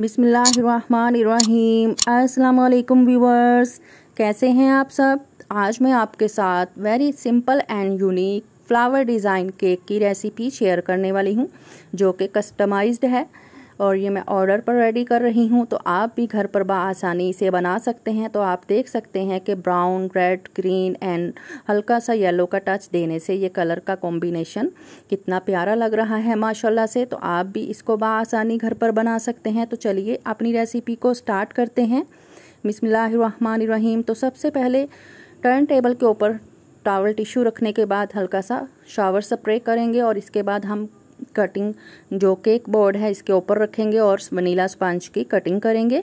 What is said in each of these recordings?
बिसमीम असलकम व्यूवर्स कैसे हैं आप सब आज मैं आपके साथ very simple and unique flower design cake की रेसिपी शेयर करने वाली हूँ जो कि कस्टमाइज्ड है और ये मैं ऑर्डर पर रेडी कर रही हूँ तो आप भी घर पर आसानी से बना सकते हैं तो आप देख सकते हैं कि ब्राउन रेड ग्रीन एंड हल्का सा येलो का टच देने से ये कलर का कॉम्बिनेशन कितना प्यारा लग रहा है माशाल्लाह से तो आप भी इसको आसानी घर पर बना सकते हैं तो चलिए अपनी रेसिपी को स्टार्ट करते हैं बिसमीम तो सबसे पहले टर्न टेबल के ऊपर टावल टिश्यू रखने के बाद हल्का सा शावर स्प्रे करेंगे और इसके बाद हम कटिंग जो केक बोर्ड है इसके ऊपर रखेंगे और वनीला स्पंज की कटिंग करेंगे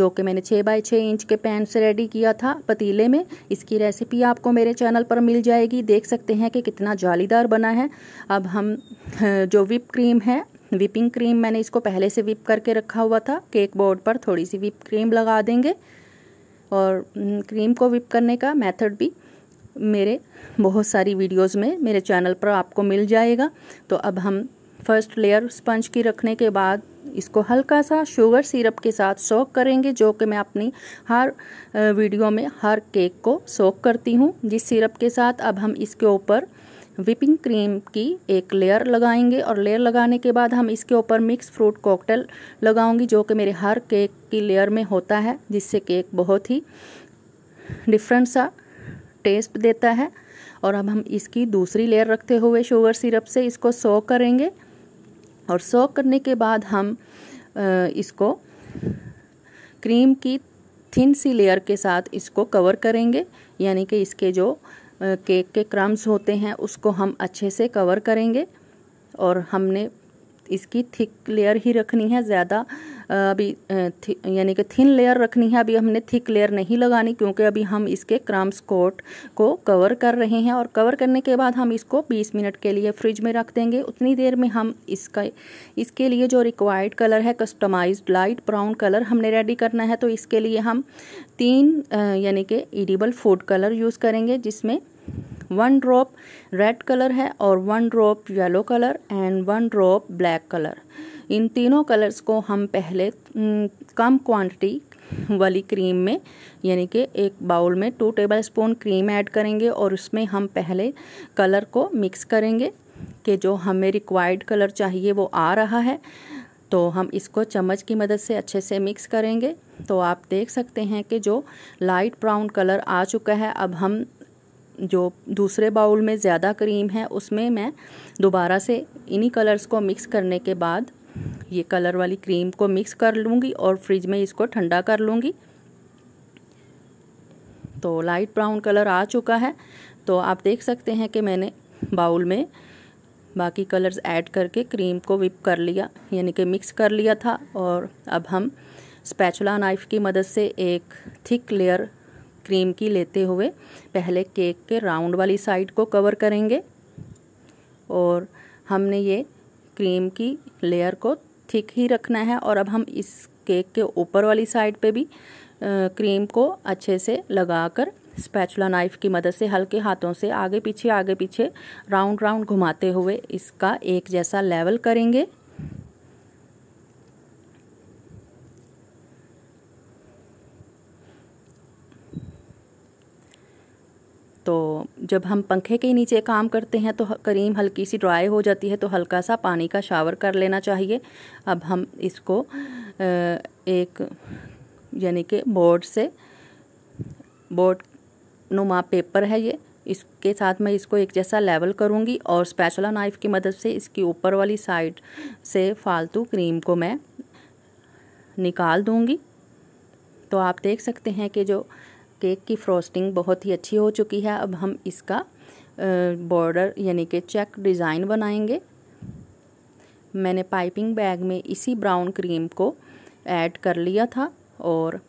जो कि मैंने छः बाई छः इंच के पैन से रेडी किया था पतीले में इसकी रेसिपी आपको मेरे चैनल पर मिल जाएगी देख सकते हैं कि कितना जालीदार बना है अब हम जो विप क्रीम है विपिंग क्रीम मैंने इसको पहले से विप करके रखा हुआ था केक बोर्ड पर थोड़ी सी विप क्रीम लगा देंगे और क्रीम को विप करने का मेथड भी मेरे बहुत सारी वीडियोस में मेरे चैनल पर आपको मिल जाएगा तो अब हम फर्स्ट लेयर स्पंज की रखने के बाद इसको हल्का सा शुगर सिरप के साथ सोक करेंगे जो कि मैं अपनी हर वीडियो में हर केक को सोक करती हूँ जिस सिरप के साथ अब हम इसके ऊपर विपिंग क्रीम की एक लेयर लगाएंगे और लेयर लगाने के बाद हम इसके ऊपर मिक्स फ्रूट कॉकटेल लगाऊंगी जो कि मेरे हर केक की लेयर में होता है जिससे केक बहुत ही डिफरेंट सा टेस्ट देता है और अब हम इसकी दूसरी लेयर रखते हुए शुगर सिरप से इसको सो करेंगे और सो करने के बाद हम इसको क्रीम की थिन सी लेयर के साथ इसको कवर करेंगे यानी कि इसके जो केक के क्रम्स होते हैं उसको हम अच्छे से कवर करेंगे और हमने इसकी थिक लेयर ही रखनी है ज़्यादा अभी यानी कि थिन लेयर रखनी है अभी हमने थिक लेयर नहीं लगानी क्योंकि अभी हम इसके क्राम्स कोट को कवर कर रहे हैं और कवर करने के बाद हम इसको 20 मिनट के लिए फ्रिज में रख देंगे उतनी देर में हम इसका इसके लिए जो रिक्वायर्ड कलर है कस्टमाइज लाइट ब्राउन कलर हमने रेडी करना है तो इसके लिए हम तीन यानी कि एडिबल फूड कलर यूज़ करेंगे जिसमें वन ड्रॉप रेड कलर है और one drop yellow colour and one drop black colour इन तीनों कलर्स को हम पहले कम क्वांटिटी वाली क्रीम में यानी कि एक बाउल में two tablespoon cream add करेंगे और उसमें हम पहले कलर को मिक्स करेंगे कि जो हमें रिक्वायर्ड कलर चाहिए वो आ रहा है तो हम इसको चम्मच की मदद से अच्छे से मिक्स करेंगे तो आप देख सकते हैं कि जो लाइट ब्राउन कलर आ चुका है अब हम जो दूसरे बाउल में ज़्यादा क्रीम है उसमें मैं दोबारा से इन्हीं कलर्स को मिक्स करने के बाद ये कलर वाली क्रीम को मिक्स कर लूँगी और फ्रिज में इसको ठंडा कर लूँगी तो लाइट ब्राउन कलर आ चुका है तो आप देख सकते हैं कि मैंने बाउल में बाकी कलर्स ऐड करके क्रीम को विप कर लिया यानी कि मिक्स कर लिया था और अब हम स्पैचुला नाइफ़ की मदद से एक थिक लेयर क्रीम की लेते हुए पहले केक के राउंड वाली साइड को कवर करेंगे और हमने ये क्रीम की लेयर को थिक ही रखना है और अब हम इस केक के ऊपर वाली साइड पे भी क्रीम को अच्छे से लगाकर स्पैचुला नाइफ की मदद से हल्के हाथों से आगे पीछे आगे पीछे राउंड राउंड घुमाते हुए इसका एक जैसा लेवल करेंगे तो जब हम पंखे के नीचे काम करते हैं तो करीम हल्की सी ड्राई हो जाती है तो हल्का सा पानी का शावर कर लेना चाहिए अब हम इसको एक यानी कि बोर्ड से बोर्ड नुमा पेपर है ये इसके साथ मैं इसको एक जैसा लेवल करूँगी और स्पैचुला नाइफ़ की मदद से इसकी ऊपर वाली साइड से फालतू क्रीम को मैं निकाल दूँगी तो आप देख सकते हैं कि जो केक की फ्रॉस्टिंग बहुत ही अच्छी हो चुकी है अब हम इसका बॉर्डर यानी कि चेक डिज़ाइन बनाएंगे मैंने पाइपिंग बैग में इसी ब्राउन क्रीम को ऐड कर लिया था और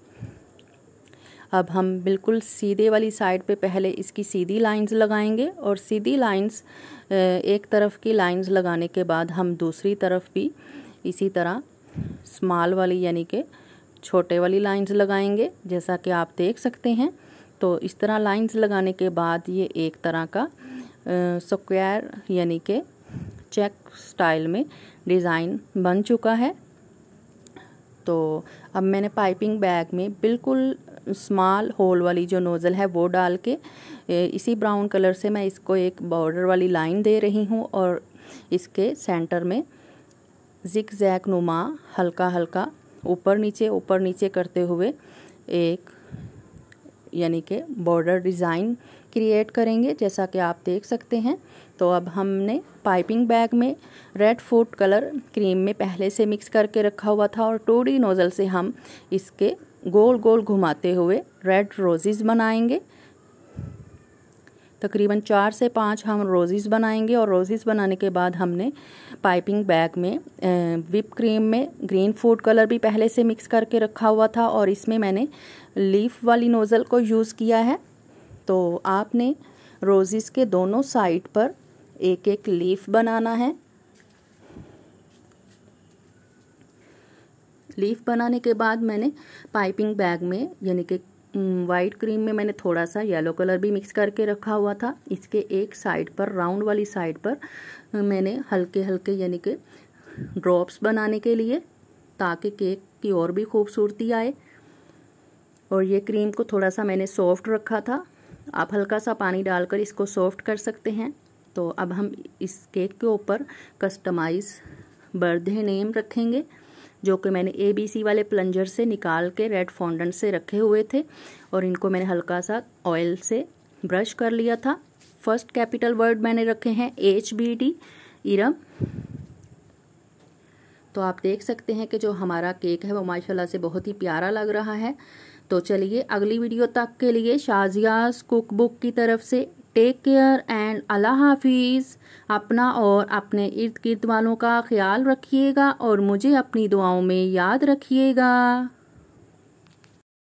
अब हम बिल्कुल सीधे वाली साइड पे पहले इसकी सीधी लाइंस लगाएंगे और सीधी लाइंस एक तरफ की लाइंस लगाने के बाद हम दूसरी तरफ भी इसी तरह स्मॉल वाली यानी कि छोटे वाली लाइंस लगाएंगे जैसा कि आप देख सकते हैं तो इस तरह लाइंस लगाने के बाद ये एक तरह का स्क्वायर यानी कि चेक स्टाइल में डिज़ाइन बन चुका है तो अब मैंने पाइपिंग बैग में बिल्कुल स्मॉल होल वाली जो नोज़ल है वो डाल के इसी ब्राउन कलर से मैं इसको एक बॉर्डर वाली लाइन दे रही हूँ और इसके सेंटर में जिक जैक नुमा हल्का हल्का ऊपर नीचे ऊपर नीचे करते हुए एक यानी कि बॉर्डर डिज़ाइन क्रिएट करेंगे जैसा कि आप देख सकते हैं तो अब हमने पाइपिंग बैग में रेड फूड कलर क्रीम में पहले से मिक्स करके रखा हुआ था और टोडी नोज़ल से हम इसके गोल गोल घुमाते हुए रेड रोजेज़ बनाएंगे तकरीबन चार से पाँच हम रोज़ेस बनाएंगे और रोज़ेस बनाने के बाद हमने पाइपिंग बैग में विप क्रीम में ग्रीन फूड कलर भी पहले से मिक्स करके रखा हुआ था और इसमें मैंने लीफ वाली नोज़ल को यूज़ किया है तो आपने रोज़ेस के दोनों साइड पर एक एक लीफ बनाना है लीफ बनाने के बाद मैंने पाइपिंग बैग में यानी कि वाइट क्रीम हम्म, में मैंने थोड़ा सा येलो कलर भी मिक्स करके रखा हुआ था इसके एक साइड पर राउंड वाली साइड पर मैंने हल्के हल्के यानी कि ड्रॉप्स बनाने के लिए ताकि केक की और भी खूबसूरती आए और ये क्रीम को थोड़ा सा मैंने सॉफ्ट रखा था आप हल्का सा पानी डालकर इसको सॉफ्ट कर सकते हैं तो अब हम इस केक के ऊपर कस्टमाइज बर्थडे नेम रखेंगे जो कि मैंने ए बी सी वाले प्लंजर से निकाल के रेड फाउंडन से रखे हुए थे और इनको मैंने हल्का सा ऑयल से ब्रश कर लिया था फर्स्ट कैपिटल वर्ड मैंने रखे हैं एच बी डी इरम तो आप देख सकते हैं कि जो हमारा केक है वो माशाल्लाह से बहुत ही प्यारा लग रहा है तो चलिए अगली वीडियो तक के लिए शाजियाज कुक बुक की तरफ से टेक केयर एंड अल्लाह हाफिज़ अपना और अपने इर्द गिर्द वालों का ख्याल रखिएगा और मुझे अपनी दुआओं में याद रखिएगा